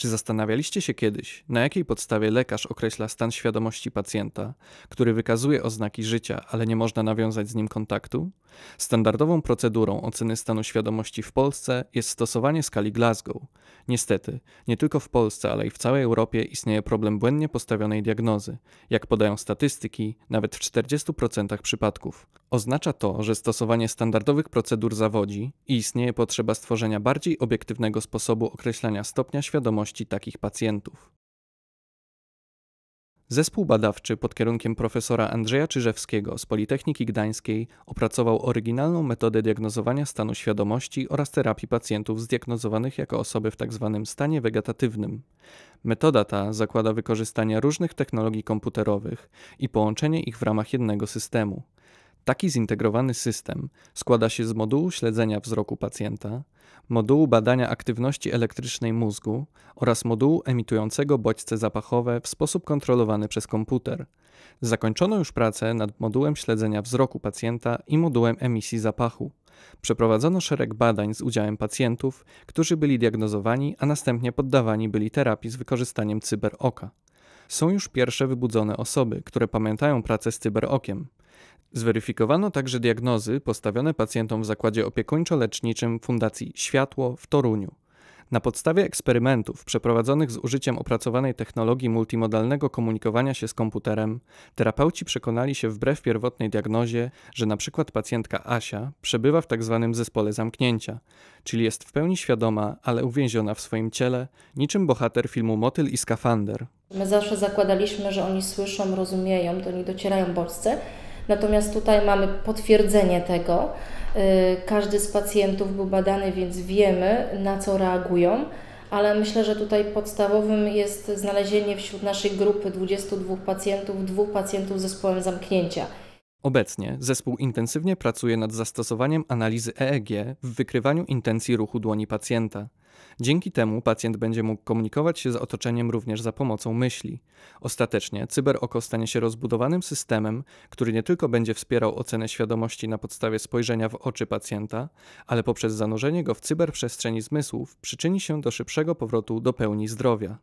Czy zastanawialiście się kiedyś, na jakiej podstawie lekarz określa stan świadomości pacjenta, który wykazuje oznaki życia, ale nie można nawiązać z nim kontaktu? Standardową procedurą oceny stanu świadomości w Polsce jest stosowanie skali Glasgow, Niestety, nie tylko w Polsce, ale i w całej Europie istnieje problem błędnie postawionej diagnozy. Jak podają statystyki, nawet w 40% przypadków. Oznacza to, że stosowanie standardowych procedur zawodzi i istnieje potrzeba stworzenia bardziej obiektywnego sposobu określania stopnia świadomości takich pacjentów. Zespół badawczy pod kierunkiem profesora Andrzeja Czyżewskiego z Politechniki Gdańskiej opracował oryginalną metodę diagnozowania stanu świadomości oraz terapii pacjentów zdiagnozowanych jako osoby w tzw. Tak stanie wegetatywnym. Metoda ta zakłada wykorzystanie różnych technologii komputerowych i połączenie ich w ramach jednego systemu. Taki zintegrowany system składa się z modułu śledzenia wzroku pacjenta, modułu badania aktywności elektrycznej mózgu oraz modułu emitującego bodźce zapachowe w sposób kontrolowany przez komputer. Zakończono już pracę nad modułem śledzenia wzroku pacjenta i modułem emisji zapachu. Przeprowadzono szereg badań z udziałem pacjentów, którzy byli diagnozowani, a następnie poddawani byli terapii z wykorzystaniem cyberoka. Są już pierwsze wybudzone osoby, które pamiętają pracę z cyberokiem. Zweryfikowano także diagnozy postawione pacjentom w zakładzie opiekuńczo-leczniczym Fundacji Światło w Toruniu. Na podstawie eksperymentów przeprowadzonych z użyciem opracowanej technologii multimodalnego komunikowania się z komputerem, terapeuci przekonali się wbrew pierwotnej diagnozie, że np. pacjentka Asia przebywa w tzw. Tak zespole zamknięcia, czyli jest w pełni świadoma, ale uwięziona w swoim ciele, niczym bohater filmu Motyl i Skafander. My zawsze zakładaliśmy, że oni słyszą, rozumieją, do nich docierają bodźce, Natomiast tutaj mamy potwierdzenie tego. Y, każdy z pacjentów był badany, więc wiemy, na co reagują ale myślę, że tutaj podstawowym jest znalezienie wśród naszej grupy 22 pacjentów, dwóch pacjentów z zespołem zamknięcia. Obecnie zespół intensywnie pracuje nad zastosowaniem analizy EEG w wykrywaniu intencji ruchu dłoni pacjenta. Dzięki temu pacjent będzie mógł komunikować się z otoczeniem również za pomocą myśli. Ostatecznie cyberoko stanie się rozbudowanym systemem, który nie tylko będzie wspierał ocenę świadomości na podstawie spojrzenia w oczy pacjenta, ale poprzez zanurzenie go w cyberprzestrzeni zmysłów przyczyni się do szybszego powrotu do pełni zdrowia.